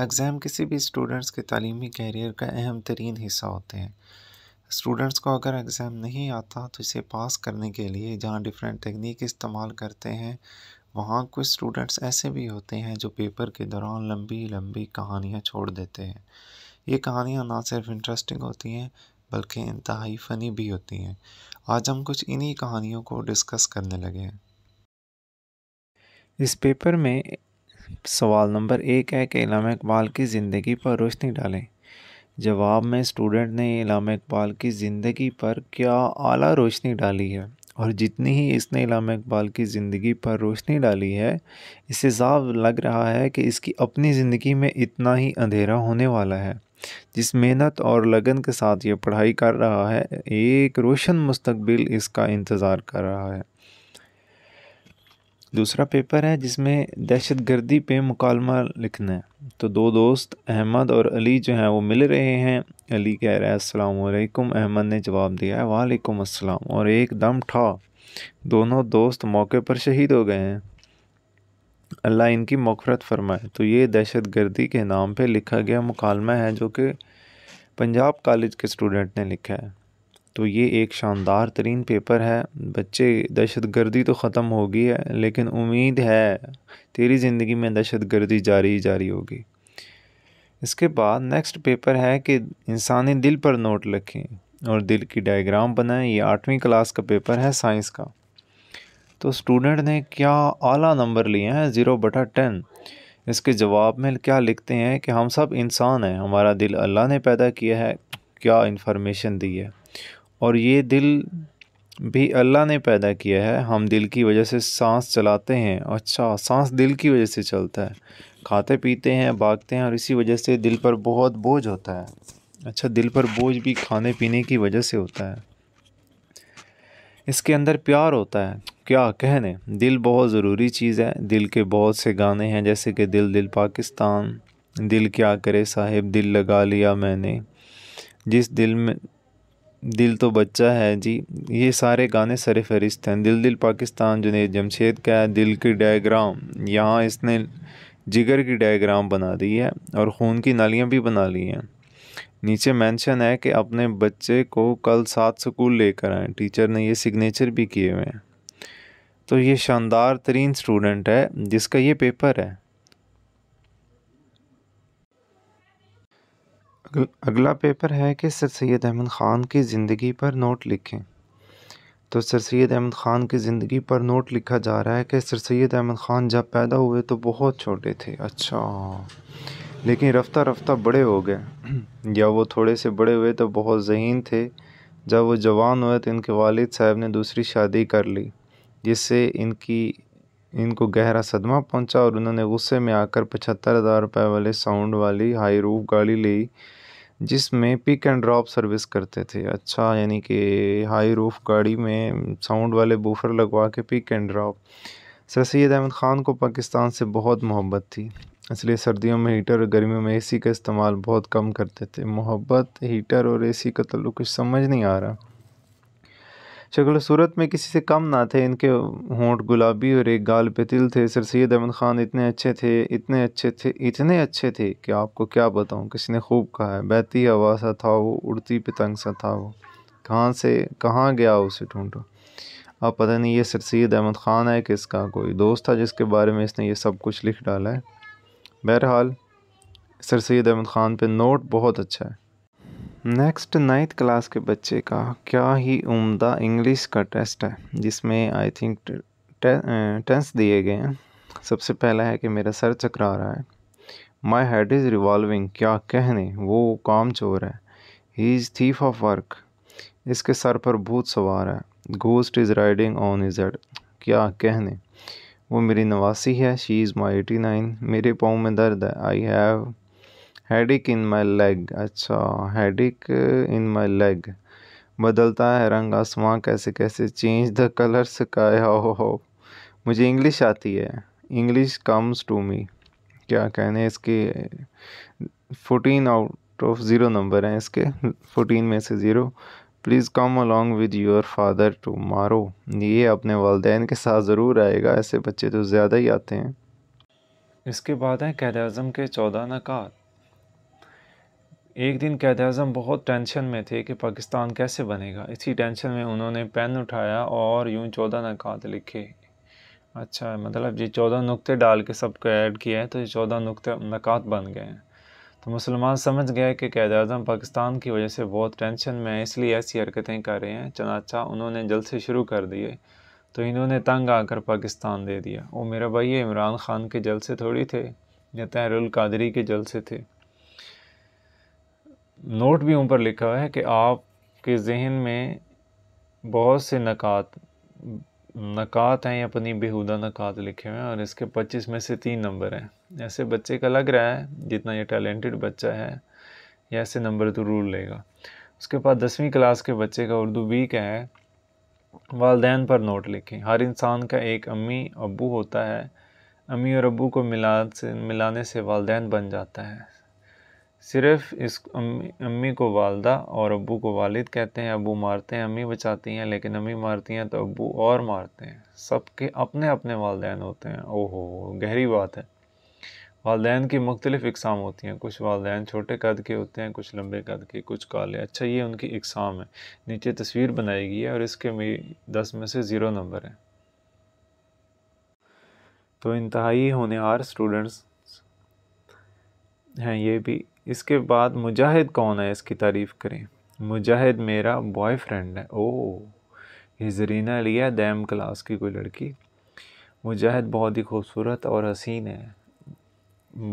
exam किसी भी students के तलीमी कैरियर का अहम तरीन हिस्सा होते हैं स्टूडेंट्स को अगर एग्ज़ाम नहीं आता तो इसे पास करने के लिए जहाँ डिफरेंट तकनीक इस्तेमाल करते हैं वहाँ कुछ स्टूडेंट्स ऐसे भी होते हैं जो पेपर के दौरान लंबी लंबी कहानियाँ छोड़ देते हैं ये कहानियाँ ना सिर्फ इंटरेस्टिंग होती हैं बल्कि इंतहाई फ़नी भी होती हैं आज हम कुछ इन्हीं कहानियों को डिस्कस करने लगे हैं इस पेपर में सवाल नंबर एक है कि इलाम इकबाल की ज़िंदगी पर रोशनी डालें जवाब में स्टूडेंट ने इलाम इकबाल की ज़िंदगी पर क्या आला रोशनी डाली है और जितनी ही इसने इलाम इकबाल की ज़िंदगी पर रोशनी डाली है इससे साफ लग रहा है कि इसकी अपनी ज़िंदगी में इतना ही अंधेरा होने वाला है जिस मेहनत और लगन के साथ ये पढ़ाई कर रहा है एक रोशन मुस्तबिल इसका इंतज़ार कर रहा है दूसरा पेपर है जिसमें दहशत गर्दी पर मुकालमा लिखना है तो दो दोस्त अहमद और अली जो हैं वो मिल रहे हैं अली कह रहा है असलकुम अहमद ने जवाब दिया है वालेकुम अस्सलाम और एकदम ठा दोनों दोस्त मौके पर शहीद हो गए हैं अल्लाह इनकी मफरत फरमाए तो ये दहशत गर्दी के नाम पर लिखा गया मुकालमा है जो कि पंजाब कॉलेज के स्टूडेंट ने लिखा है तो ये एक शानदार तरीन पेपर है बच्चे दहशत गर्दी तो ख़त्म हो गई है लेकिन उम्मीद है तेरी ज़िंदगी में दहशत गर्दी जारी ही जारी होगी इसके बाद नेक्स्ट पेपर है कि इंसानी दिल पर नोट लिखें और दिल की डायग्राम बनाएं ये आठवीं क्लास का पेपर है साइंस का तो स्टूडेंट ने क्या आला नंबर लिए हैं ज़ीरो बटा टेन इसके जवाब में क्या लिखते हैं कि हम सब इंसान हैं हमारा दिल अल्लाह ने पैदा किया है क्या इन्फॉर्मेशन दी है और ये दिल भी अल्लाह ने पैदा किया है हम दिल की वजह से सांस चलाते हैं अच्छा सांस दिल की वजह से चलता है खाते पीते हैं भागते हैं और इसी वजह से दिल पर बहुत बोझ होता है अच्छा दिल पर बोझ भी खाने पीने की वजह से होता है इसके अंदर प्यार होता है क्या कहने दिल बहुत ज़रूरी चीज़ है दिल के बहुत से गाने हैं जैसे कि दिल दिल पाकिस्तान दिल क्या करे साहिब दिल लगा लिया मैंने जिस दिल में दिल तो बच्चा है जी ये सारे गाने सर फहरिस्त हैं दिल दिल पाकिस्तान जुनेद जमशेद का है दिल की डायग्राम यहाँ इसने जिगर की डायग्राम बना दी है और खून की नालियाँ भी बना ली हैं नीचे मेंशन है कि अपने बच्चे को कल सात स्कूल लेकर आएँ टीचर ने ये सिग्नेचर भी किए हुए हैं तो ये शानदार तरीन स्टूडेंट है जिसका ये पेपर है अगला पेपर है कि सर सैद अहमद ख़ान की ज़िंदगी पर नोट लिखें तो सर सैद अहमद ख़ान की ज़िंदगी पर नोट लिखा जा रहा है कि सर सैद अहमद ख़ान जब पैदा हुए तो बहुत छोटे थे अच्छा लेकिन रफ्ता रफ्ता बड़े हो गए या वो थोड़े से बड़े हुए तो बहुत जहीन थे जब वो जवान हुए तो इनके वालिद साहब ने दूसरी शादी कर ली जिससे इनकी इनको गहरा सदमा पहुंचा और उन्होंने गुस्से में आकर पचहत्तर हज़ार रुपये वाले साउंड वाली हाई रूफ गाड़ी ली जिसमें पिक एंड ड्रॉप सर्विस करते थे अच्छा यानी कि हाई रूफ गाड़ी में साउंड वाले बूफर लगवा के pick and drop sir Saeed Ahmed Khan को पाकिस्तान से बहुत मोहब्बत थी इसलिए सर्दियों में हीटर और गर्मियों में एसी का इस्तेमाल बहुत कम करते थे मोहब्बत हीटर और एसी का तल्लु कुछ समझ नहीं आ रहा शक्ल सूरत में किसी से कम ना थे इनके होंठ गुलाबी और एक गाल पे तिल थे सर सैद अहमद ख़ान इतने अच्छे थे इतने अच्छे थे इतने अच्छे थे कि आपको क्या बताऊँ किसी ने खूब कहा है बहती हवा सा था वो उड़ती पतंग सा था वो कहाँ से कहाँ गया उसे ढूंढो अब पता नहीं ये सर सैद अहमद ख़ान है कि इसका कोई दोस्त था जिसके बारे में इसने ये सब कुछ लिख डाला है बहरहाल सर सैद अहमद ख़ान पे नोट बहुत अच्छा है नेक्स्ट नाइन्थ क्लास के बच्चे का क्या ही उम्दा इंग्लिश का टेस्ट है जिसमें आई थिंक टेंस दिए गए हैं सबसे पहला है कि मेरा सर चकरा रहा है माई हेड इज़ रिवॉल्विंग क्या कहने वो काम चोर है ही इज़ थीफ ऑफ वर्क इसके सर पर भूत सवार है ghost is riding on his head क्या कहने वो मेरी नवासी है she is my eighty nine मेरे पाँव में दर्द है I have headache in my leg अच्छा हेडिक इन माई लेग बदलता है रंग आसमां कैसे कैसे चेंज द कलर सिकाए हो हो मुझे इंग्लिश आती है इंग्लिश कम्स टू मी क्या कहने इसके fourteen out of zero number हैं इसके फोटीन में से zero please come along with your father to मारो ये अपने वालदेन के साथ ज़रूर आएगा ऐसे बच्चे तो ज़्यादा ही आते हैं इसके बाद हैं कैद अज़म के चौदह नकात एक दिन कैद अजम बहुत टेंशन में थे कि पाकिस्तान कैसे बनेगा इसी टेंशन में उन्होंने पेन उठाया और यूँ चौदह नकात लिखे अच्छा मतलब ये चौदह नुक्ते डाल के सबको ऐड किया है तो ये चौदह नुक्ते नकात बन गए हैं तो मुसलमान समझ गए कि कैद अजम पाकिस्तान की वजह से बहुत टेंशन में है इसलिए ऐसी हरकतें कर रहे हैं चनाचा उन्होंने से शुरू कर दिए तो इन्होंने तंग आकर पाकिस्तान दे दिया वो मेरा भाई इमरान खान के जल से थोड़ी थे या तहरुल कादरी के जल से थे नोट भी ऊपर लिखा हुआ है कि आपके जहन में बहुत से नकात नकात हैं या अपनी बेहुदा नकात लिखे हुए हैं और इसके 25 में से तीन नंबर हैं ऐसे बच्चे का लग रहा है जितना ये टैलेंटेड बच्चा है ये ऐसे नंबर ज़रूर तो लेगा उसके बाद दसवीं क्लास के बच्चे का उर्दू भी का है वालदेन पर नोट लिखें हर इंसान का एक अम्मी अबू होता है अम्मी और अबू को मिला से मिलाने से वालदेन बन जाता है सिर्फ इस अम्मी अम्मी को वालदा और अबू को वालिद कहते हैं अबू मारते हैं अम्मी बचाती हैं लेकिन अम्मी मारती हैं तो अबू और मारते हैं सबके अपने अपने वालदेन होते हैं ओहो गहरी बात है वालदेन की मुख्तलिफ इकसाम होती हैं कुछ वालदेन छोटे कद के होते हैं कुछ लंबे कद के कुछ काले अच्छा ये उनकी इकसाम है नीचे तस्वीर बनाई गई है और इसके मेरी दस में से ज़ीरो नंबर है तो इंतहाई होनहार स्टूडेंट्स हैं ये भी इसके बाद मुजाहिद कौन है इसकी तारीफ़ करें मुजाहिद मेरा बॉयफ्रेंड है ओ ये जरीना लिया दैम क्लास की कोई लड़की मुजाहिद बहुत ही खूबसूरत और हसीन है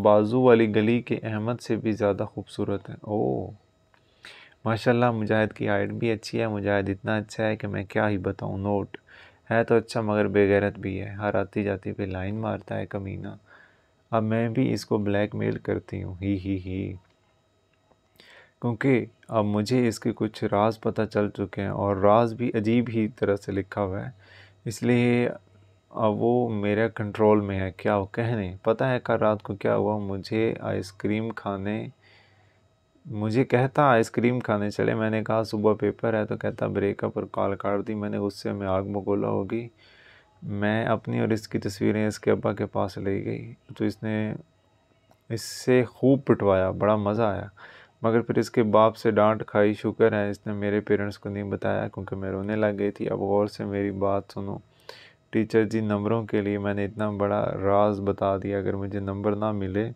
बाजू वाली गली के अहमद से भी ज़्यादा खूबसूरत है ओ माशाल्लाह मुजाहिद की हाइट भी अच्छी है मुजाहिद इतना अच्छा है कि मैं क्या ही बताऊँ नोट है तो अच्छा मगर बेगैरत भी है हर आती जाती पे लाइन मारता है कमीना अब मैं भी इसको ब्लैकमेल करती हूँ ही ही ही क्योंकि अब मुझे इसके कुछ राज पता चल चुके हैं और राज भी अजीब ही तरह से लिखा हुआ है इसलिए अब वो मेरे कंट्रोल में है क्या वो कहने पता है कल रात को क्या हुआ मुझे आइसक्रीम खाने मुझे कहता आइसक्रीम खाने चले मैंने कहा सुबह पेपर है तो कहता ब्रेकअप और कॉल काट दी मैंने गुस्से में आग मगोला होगी मैं अपनी और इसकी तस्वीरें इसके अब्बा के पास ले गई तो इसने इससे खूब पिटवाया बड़ा मज़ा आया मगर फिर इसके बाप से डांट खाई शुक्र है इसने मेरे पेरेंट्स को नहीं बताया क्योंकि मैं रोने लग गई थी अब गौर से मेरी बात सुनो टीचर जी नंबरों के लिए मैंने इतना बड़ा राज बता दिया अगर मुझे नंबर ना मिले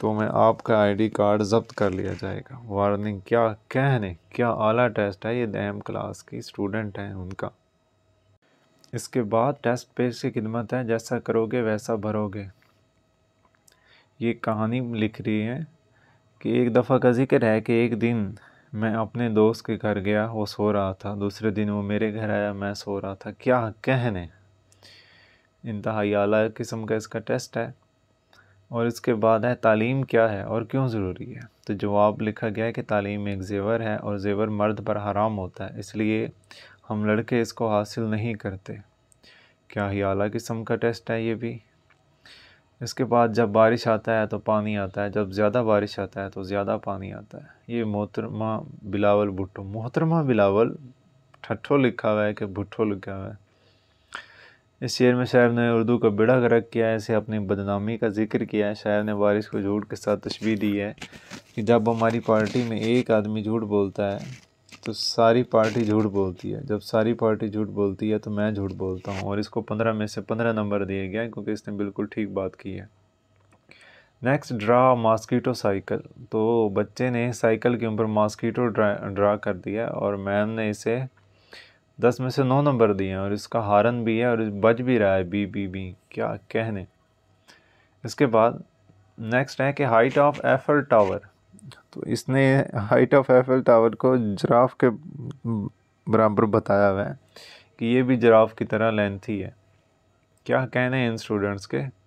तो मैं आपका आईडी कार्ड जब्त कर लिया जाएगा वार्निंग क्या कहने क्या आला टेस्ट है ये दहम क्लास की स्टूडेंट हैं उनका इसके बाद टेस्ट पेज की खिदमत है जैसा करोगे वैसा भरोगे ये कहानी लिख रही है कि एक दफ़ा का जिक्र है कि एक दिन मैं अपने दोस्त के घर गया वो सो रहा था दूसरे दिन वो मेरे घर आया मैं सो रहा था क्या कहने इंतहाई अला किस्म का इसका टेस्ट है और इसके बाद है तालीम क्या है और क्यों ज़रूरी है तो जवाब लिखा गया है कि तालीम एक जेवर है और जेवर मर्द पर हराम होता है इसलिए हम लड़के इसको हासिल नहीं करते क्या ही आला किस्म का टेस्ट है ये भी इसके बाद जब बारिश आता है तो पानी आता है जब ज़्यादा बारिश आता है तो ज़्यादा पानी आता है ये मोहतरमा बिलावल भुट्टो मोहतरमा बिलावल ठट्ठो लिखा हुआ है कि भुट्टो लिखा हुआ है इस शेर में शायर ने उर्दू का बेड़ा गर्क किया है इसे अपनी बदनामी का जिक्र किया है शायर ने बारिश को झूठ के साथ तशबी दी है कि जब हमारी पार्टी में एक आदमी झूठ बोलता है तो सारी पार्टी झूठ बोलती है जब सारी पार्टी झूठ बोलती है तो मैं झूठ बोलता हूँ और इसको पंद्रह में से पंद्रह नंबर दिया गया क्योंकि इसने बिल्कुल ठीक बात की है नेक्स्ट ड्रा मास्कीटो साइकिल तो बच्चे ने साइकिल के ऊपर मास्कीटो ड्रा ड्रा कर दिया और मैम ने इसे दस में से नौ नंबर दिए और इसका हारन भी है और बज भी रहा है बी बी बी क्या कहने इसके बाद नेक्स्ट है कि हाइट ऑफ एफर टावर तो इसने हाइट ऑफ एफ टावर को जराफ के बराबर बताया हुआ है कि ये भी जराफ की तरह लेंथ ही है क्या कहने हैं इन स्टूडेंट्स के